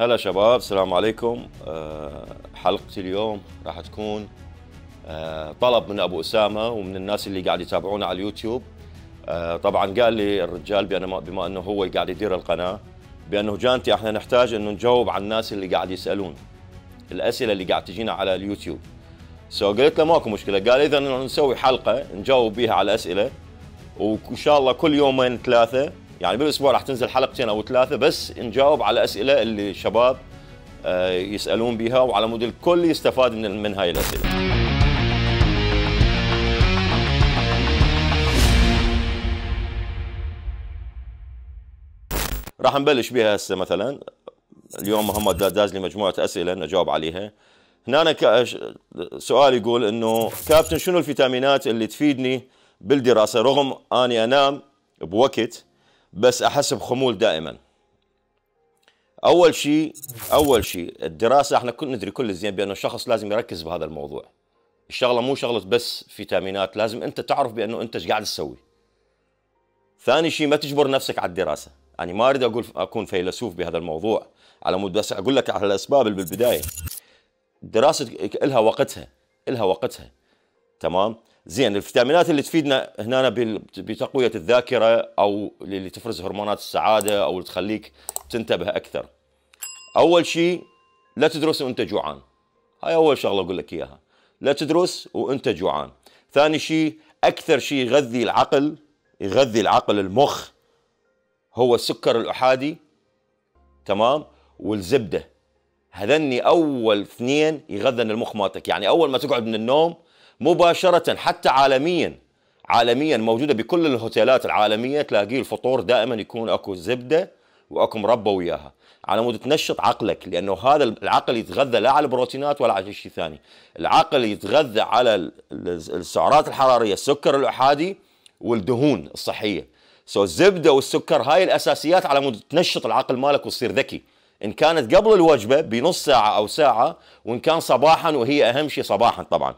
هلا شباب السلام عليكم آه، حلقتي اليوم راح تكون آه، طلب من ابو اسامه ومن الناس اللي قاعد يتابعونا على اليوتيوب آه، طبعا قال لي الرجال بأنا بما انه هو قاعد يدير القناه بانه جانتي احنا نحتاج انه نجاوب على الناس اللي قاعد يسالون الاسئله اللي قاعد تجينا على اليوتيوب سو so قلت له ماكو مشكله قال اذا نسوي حلقه نجاوب بيها على الاسئله وان شاء الله كل يومين ثلاثه يعني بالاسبوع راح تنزل حلقتين او ثلاثه بس نجاوب على اسئله اللي الشباب آه، يسالون بها وعلى مود الكل يستفاد من من هاي الاسئله راح نبلش بها هسه مثلا اليوم محمد داز لي مجموعه اسئله نجاوب عليها هنا سؤال يقول انه كابتن شنو الفيتامينات اللي تفيدني بالدراسه رغم اني انام بوقت بس احس بخمول دائما اول شيء اول شيء الدراسه احنا كنا ندري كل زين بانه الشخص لازم يركز بهذا الموضوع الشغله مو شغله بس فيتامينات لازم انت تعرف بانه انت ايش قاعد تسوي ثاني شيء ما تجبر نفسك على الدراسه يعني ما اريد اقول اكون فيلسوف بهذا الموضوع على مود بس اقول لك على الاسباب اللي بالبدايه الدراسه الها وقتها الها وقتها تمام زين الفيتامينات اللي تفيدنا هنا بتقويه الذاكره او اللي تفرز هرمونات السعاده او اللي تخليك تنتبه اكثر. اول شيء لا تدرس وانت جوعان. هاي اول شغله اقول لك اياها. لا تدرس وانت جوعان. ثاني شيء اكثر شيء يغذي العقل يغذي العقل المخ هو السكر الاحادي تمام والزبده. هذني اول اثنين يغذن المخ مالتك، يعني اول ما تقعد من النوم مباشرة حتى عالميا عالميا موجودة بكل الهوتيلات العالمية تلاقيه الفطور دائما يكون اكو زبدة واكو مربى وياها على مود تنشط عقلك لانه هذا العقل يتغذى لا على البروتينات ولا على شيء ثاني العقل يتغذى على السعرات الحرارية السكر الاحادي والدهون الصحية سو so, الزبده والسكر هاي الاساسيات على مود تنشط العقل مالك وتصير ذكي ان كانت قبل الوجبه بنص ساعه او ساعه وان كان صباحا وهي اهم شيء صباحا طبعا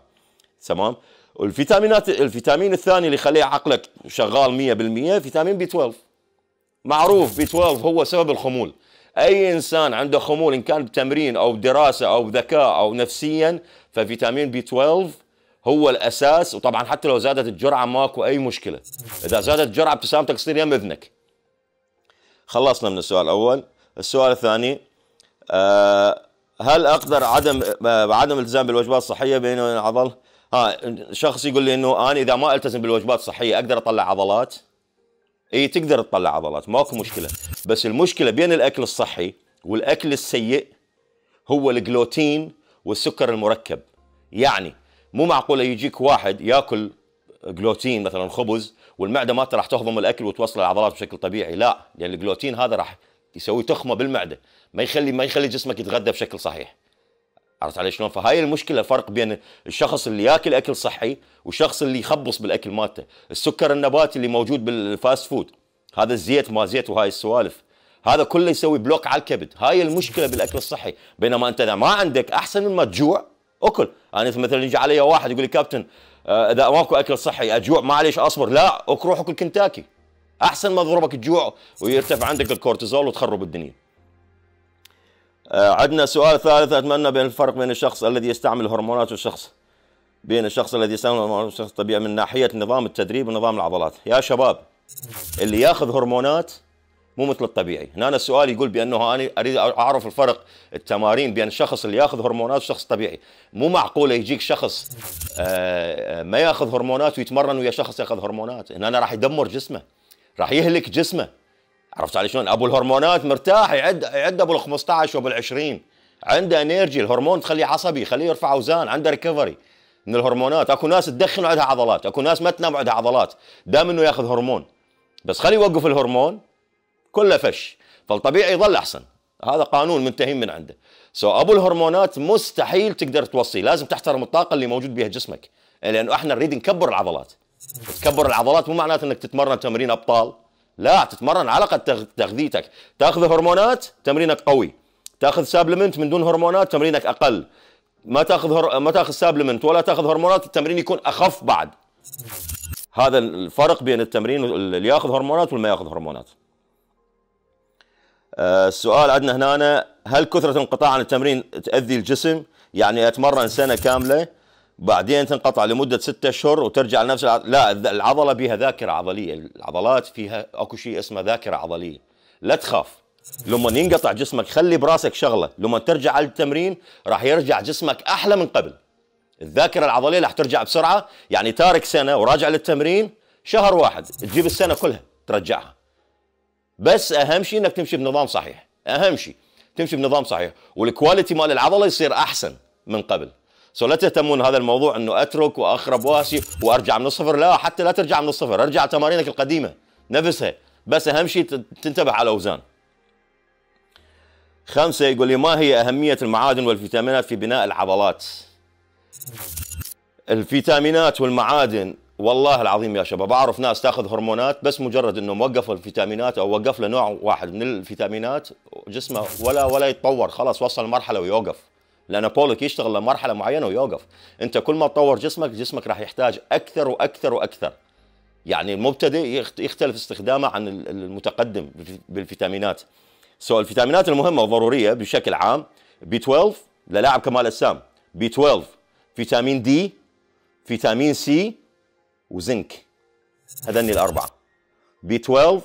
تمام والفيتامينات الفيتامين الثاني اللي يخلي عقلك شغال 100% فيتامين بي 12 معروف بي 12 هو سبب الخمول اي انسان عنده خمول ان كان بتمرين او بدراسه او بذكاء او نفسيا ففيتامين بي 12 هو الاساس وطبعا حتى لو زادت الجرعه ماكو اي مشكله اذا زادت الجرعه ابتسامتك تصير يم اذنك خلصنا من السؤال الاول السؤال الثاني أه هل اقدر عدم آه، عدم التزام بالوجبات الصحيه بين العضل ها شخص يقول لي انه انا اذا ما التزم بالوجبات الصحيه اقدر اطلع عضلات اي تقدر تطلع عضلات ماكو مشكله بس المشكله بين الاكل الصحي والاكل السيء هو الجلوتين والسكر المركب يعني مو معقوله يجيك واحد ياكل جلوتين مثلا خبز والمعده ما راح تهضم الاكل وتوصل العضلات بشكل طبيعي لا لان يعني الجلوتين هذا راح يسوي تخمه بالمعده ما يخلي ما يخلي جسمك يتغذى بشكل صحيح عرفت علي شلون؟ فهاي المشكله الفرق بين الشخص اللي ياكل اكل صحي والشخص اللي يخبص بالاكل مالته، السكر النباتي اللي موجود بالفاست فود، هذا الزيت ما زيت وهاي السوالف، هذا كله يسوي بلوك على الكبد، هاي المشكله بالاكل الصحي، بينما انت اذا ما عندك احسن من ما تجوع اكل، انا مثلا يجي علي واحد يقول لي كابتن آه، اذا ماكو اكل صحي اجوع معليش اصبر، لا روح اكل كنتاكي، احسن ما تضربك الجوع ويرتفع عندك الكورتيزول وتخرب الدنيا. آه، عندنا سؤال ثالث اتمنى بين الفرق بين الشخص الذي يستعمل الهرمونات والشخص بين الشخص الذي يستعمل الهرمونات والشخص طيب، الطبيعي من ناحيه نظام التدريب ونظام العضلات يا شباب اللي ياخذ هرمونات مو مثل الطبيعي هنا السؤال يقول بانه انا اريد اعرف الفرق التمارين بين الشخص اللي ياخذ هرمونات وشخص طبيعي مو معقوله يجيك شخص آه، آه، ما ياخذ هرمونات ويتمرن ويا شخص ياخذ هرمونات هنا راح يدمر جسمه راح يهلك جسمه عرفت علي شلون؟ ابو الهرمونات مرتاح يعد يعد ابو ال 15 وابو ال 20 عنده انرجي الهرمون تخليه عصبي يخليه يرفع اوزان عنده ريكفري من الهرمونات اكو ناس تدخن وعندها عضلات اكو ناس ما تنام وعندها عضلات دام انه ياخذ هرمون بس خليه يوقف الهرمون كله فش فالطبيعي يظل احسن هذا قانون منتهين من عنده سو so, ابو الهرمونات مستحيل تقدر توصي لازم تحترم الطاقه اللي موجود بها جسمك لانه احنا نريد نكبر العضلات تكبر العضلات مو معناته انك تتمرن تمرين ابطال لا تتمرن على قد تغذيتك تاخذ هرمونات تمرينك قوي تاخذ سابلمنت من دون هرمونات تمرينك اقل ما تاخذ هر... ما تاخذ سابلمنت ولا تاخذ هرمونات التمرين يكون اخف بعد هذا الفرق بين التمرين اللي ياخذ هرمونات واللي ما ياخذ هرمونات آه، السؤال عندنا هنا هل كثرة الانقطاع عن التمرين تأذي الجسم؟ يعني أتمرن سنة كاملة بعدين تنقطع لمده ستة اشهر وترجع لنفس العضلة. لا العضله بها ذاكره عضليه العضلات فيها اكو شيء اسمه ذاكره عضليه لا تخاف لما ينقطع جسمك خلي براسك شغله لما ترجع على التمرين راح يرجع جسمك احلى من قبل الذاكره العضليه راح ترجع بسرعه يعني تارك سنه وراجع للتمرين شهر واحد تجيب السنه كلها ترجعها بس اهم شيء انك تمشي بنظام صحيح اهم شيء تمشي بنظام صحيح والكواليتي مال العضله يصير احسن من قبل سو لا تهتمون هذا الموضوع انه اترك واخرب واسي وارجع من الصفر لا حتى لا ترجع من الصفر ارجع تمارينك القديمه نفسها بس اهم شيء تنتبه على الاوزان خمسة يقول لي ما هي أهمية المعادن والفيتامينات في بناء العضلات الفيتامينات والمعادن والله العظيم يا شباب أعرف ناس تاخذ هرمونات بس مجرد أنهم وقفوا الفيتامينات أو وقف له نوع واحد من الفيتامينات جسمه ولا ولا يتطور خلاص وصل لمرحلة ويوقف لان بولك يشتغل لمرحله معينه ويوقف انت كل ما تطور جسمك جسمك راح يحتاج اكثر واكثر واكثر يعني المبتدئ يختلف استخدامه عن المتقدم بالفيتامينات سو so الفيتامينات المهمه والضروريه بشكل عام بي 12 للاعب كمال اجسام بي 12 فيتامين دي فيتامين سي وزنك هذني الاربعه بي 12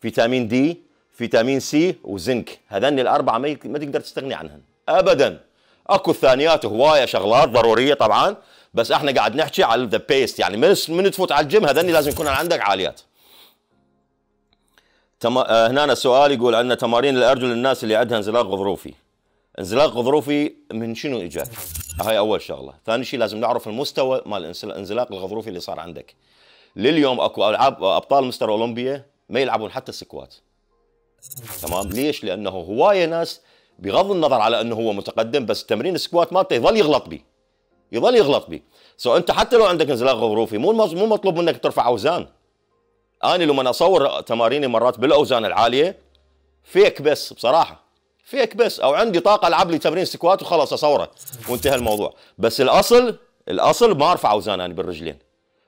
فيتامين دي فيتامين سي وزنك هذني الاربعه ما تقدر تستغني عنهن ابدا اكو الثانيات هوايه شغلات ضروريه طبعا بس احنا قاعد نحكي على ذا بيست يعني من من تفوت على الجيم هذني لازم يكون عندك عاليات تم... هنا آه، هنا السؤال يقول عندنا تمارين الارجل للناس اللي عندها انزلاق غضروفي انزلاق غضروفي من شنو اجى؟ هاي اول شغله، ثاني شيء لازم نعرف المستوى مال الانزلاق الغضروفي اللي صار عندك. لليوم اكو العاب ابطال مستر اولمبيا ما يلعبون حتى سكوات. تمام؟ ليش؟ لانه هوايه ناس بغض النظر على انه هو متقدم بس تمرين السكوات مالته يظل يغلط بي يظل يغلط بي سو انت حتى لو عندك انزلاق غضروفي مو مو مطلوب منك ترفع اوزان انا لما اصور تماريني مرات بالاوزان العاليه فيك بس بصراحه فيك بس او عندي طاقه العب لي تمرين سكوات وخلاص اصوره وانتهى الموضوع بس الاصل الاصل ما ارفع اوزان انا يعني بالرجلين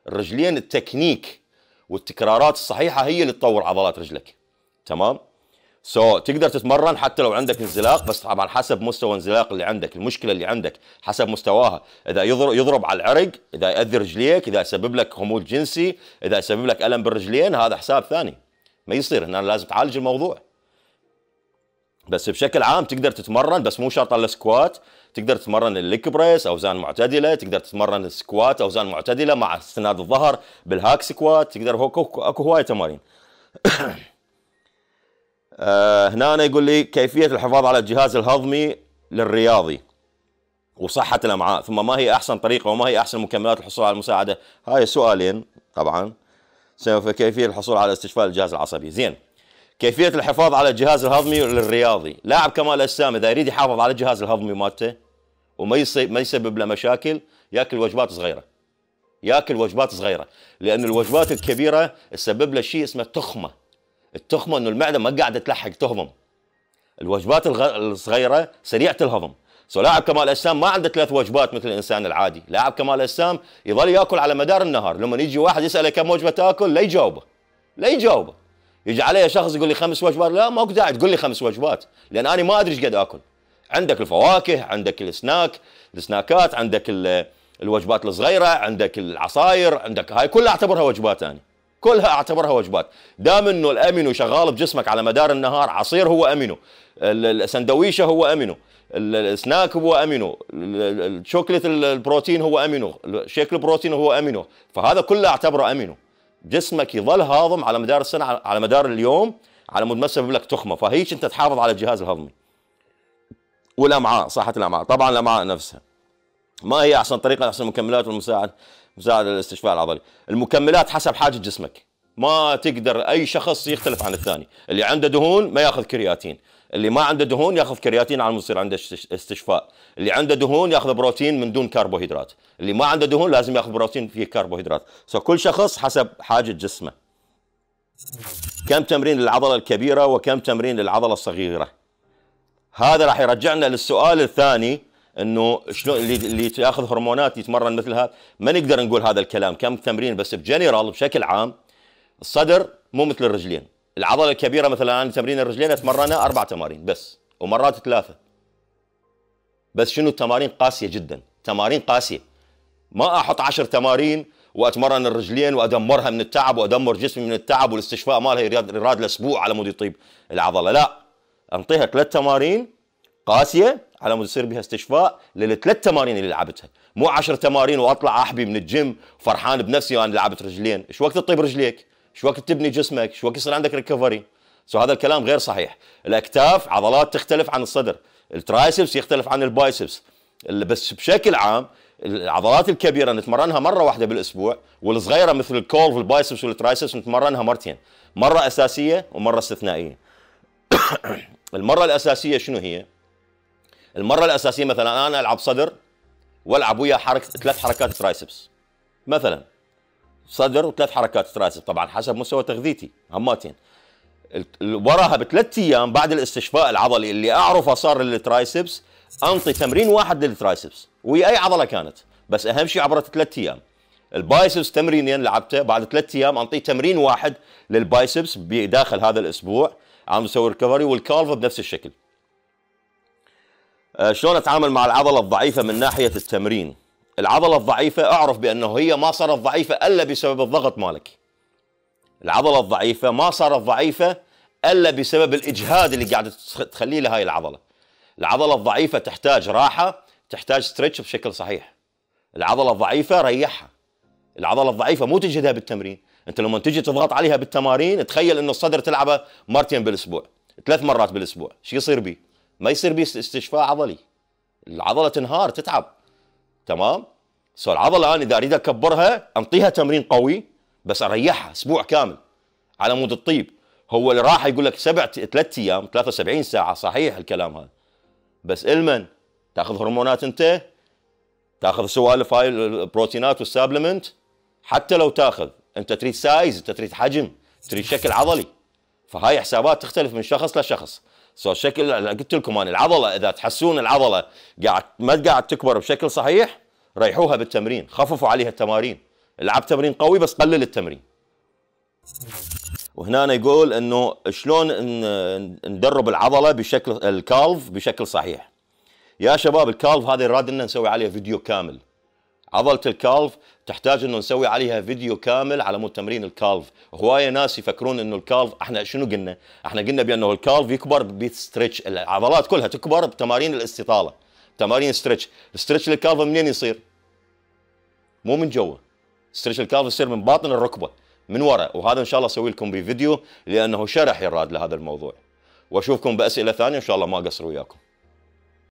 الرجلين التكنيك والتكرارات الصحيحه هي اللي تطور عضلات رجلك تمام سو so, تقدر تتمرن حتى لو عندك انزلاق بس طبعا حسب مستوى الانزلاق اللي عندك المشكله اللي عندك حسب مستواها اذا يضرب يضرب على العرق اذا ياذي رجليك اذا يسبب لك خمول جنسي اذا يسبب لك الم بالرجلين هذا حساب ثاني ما يصير هنا لازم تعالج الموضوع بس بشكل عام تقدر تتمرن بس مو شرط السكوات تقدر تتمرن الليك بريس اوزان معتدله تقدر تتمرن السكوات اوزان معتدله مع استناد الظهر بالهاك سكوات تقدر اكو هواي تمارين آه، هنا يقول لي كيفية الحفاظ على الجهاز الهضمي للرياضي وصحة الأمعاء ثم ما هي أحسن طريقة وما هي أحسن مكملات الحصول على المساعدة هاي سؤالين طبعا سوف كيفية الحصول على استشفاء الجهاز العصبي زين كيفية الحفاظ على الجهاز الهضمي للرياضي لاعب كمال أجسام إذا يريد يحافظ على الجهاز الهضمي مالته وما ما يسبب له مشاكل ياكل وجبات صغيرة ياكل وجبات صغيرة لأن الوجبات الكبيرة تسبب له شيء اسمه تخمة التخمه انه المعده ما قاعده تلحق تهضم الوجبات الصغيره سريعه الهضم سو لاعب كمال اجسام ما عنده ثلاث وجبات مثل الانسان العادي لاعب كمال اجسام يظل ياكل على مدار النهار لما يجي واحد يساله كم وجبه تاكل لا يجاوبه لا يجاوبه يجي علي شخص يقول لي خمس وجبات لا ماكو داعي تقول لي خمس وجبات لان انا ما ادري ايش قد اكل عندك الفواكه عندك السناك السناكات عندك الوجبات الصغيره عندك العصاير عندك هاي كلها اعتبرها وجبات انا كلها اعتبرها وجبات دام انه الامينو شغال بجسمك على مدار النهار عصير هو امينو السندويشه هو امينو السناك هو امينو الشوكليت البروتين هو امينو شيك البروتين هو امينو فهذا كله اعتبره امينو جسمك يظل هاضم على مدار السنه على مدار اليوم على مود ما تسبب لك تخمه فهيك انت تحافظ على الجهاز الهضمي والامعاء صحه الامعاء طبعا الامعاء نفسها ما هي احسن طريقه احسن المكملات والمساعد مساعدة للاستشفاء العضلي المكملات حسب حاجة جسمك ما تقدر أي شخص يختلف عن الثاني اللي عنده دهون ما ياخذ كرياتين اللي ما عنده دهون ياخذ كرياتين على يصير عنده استشفاء اللي عنده دهون ياخذ بروتين من دون كربوهيدرات اللي ما عنده دهون لازم ياخذ بروتين فيه كربوهيدرات سو كل شخص حسب حاجة جسمه كم تمرين للعضلة الكبيرة وكم تمرين للعضلة الصغيرة هذا راح يرجعنا للسؤال الثاني انه شلون اللي, اللي ياخذ هرمونات يتمرن مثل هذا ما نقدر نقول هذا الكلام كم تمرين بس بجنرال بشكل عام الصدر مو مثل الرجلين العضله الكبيره مثلا انا تمرين الرجلين اتمرنها اربع تمارين بس ومرات ثلاثه بس شنو التمارين قاسيه جدا تمارين قاسيه ما احط عشر تمارين واتمرن الرجلين وادمرها من التعب وادمر جسمي من التعب والاستشفاء مالها يراد الاسبوع على مود يطيب العضله لا انطيها ثلاث تمارين قاسيه على مود يصير بها استشفاء للثلاث تمارين اللي لعبتها مو عشر تمارين واطلع احبي من الجيم فرحان بنفسي وانا لعبت رجلين ايش وقت تطيب رجليك ايش وقت تبني جسمك ايش وقت يصير عندك ريكفري سو هذا الكلام غير صحيح الاكتاف عضلات تختلف عن الصدر الترايسبس يختلف عن البايسبس بس بشكل عام العضلات الكبيره نتمرنها مره واحده بالاسبوع والصغيره مثل الكولف والبايسبس والترايسبس نتمرنها مرتين مره اساسيه ومره استثنائيه المره الاساسيه شنو هي المره الاساسيه مثلا انا العب صدر والعب ويا حركه ثلاث حركات ترايسبس مثلا صدر وثلاث حركات ترايسبس طبعا حسب مستوى تغذيتي هماتين وراها بثلاث ايام بعد الاستشفاء العضلي اللي اعرفه صار للترايسبس انطي تمرين واحد للترايسبس ويا اي عضله كانت بس اهم شيء عبر ثلاث ايام البايسبس تمرينين لعبته بعد ثلاث ايام انطيه تمرين واحد للبايسبس بداخل هذا الاسبوع عم نسوي ريكفري والكالف بنفس الشكل آه، شلون اتعامل مع العضله الضعيفه من ناحيه التمرين العضله الضعيفه اعرف بانه هي ما صارت ضعيفه الا بسبب الضغط مالك العضله الضعيفه ما صارت ضعيفه الا بسبب الاجهاد اللي قاعد تخليه لهاي العضله العضله الضعيفه تحتاج راحه تحتاج ستريتش بشكل صحيح العضله الضعيفه ريحها العضله الضعيفه مو تجهدها بالتمرين انت لما تجي تضغط عليها بالتمارين تخيل انه الصدر تلعبه مرتين بالاسبوع ثلاث مرات بالاسبوع شو يصير بيه ما يصير بيه استشفاء عضلي العضله تنهار تتعب تمام سو العضله انا اذا اريد اكبرها انطيها تمرين قوي بس اريحها اسبوع كامل على مود الطيب هو اللي راح يقول لك سبع ثلاث ايام 73 ساعه صحيح الكلام هذا بس المن تاخذ هرمونات انت تاخذ سوالف هاي البروتينات والسابلمنت حتى لو تاخذ انت تريد سايز انت تريد حجم تريد شكل عضلي فهاي حسابات تختلف من شخص لشخص سو شكل قلت لكم انا العضله اذا تحسون العضله قاعد ما قاعد تكبر بشكل صحيح ريحوها بالتمرين خففوا عليها التمارين العب تمرين قوي بس قلل التمرين وهنا يقول انه شلون ندرب العضله بشكل الكالف بشكل صحيح يا شباب الكالف هذا الراد ان نسوي عليه فيديو كامل عضله الكالف تحتاج انه نسوي عليها فيديو كامل على مود تمرين الكالف هوايه ناس يفكرون انه الكالف احنا شنو قلنا احنا قلنا بانه الكالف يكبر بستريتش العضلات كلها تكبر بتمارين الاستطاله تمارين ستريتش ستريتش الكالف منين يصير مو من جوا ستريتش الكالف يصير من باطن الركبه من وراء وهذا ان شاء الله اسوي لكم بفيديو لانه شرح يراد لهذا الموضوع واشوفكم باسئله ثانيه ان شاء الله ما قصروا وياكم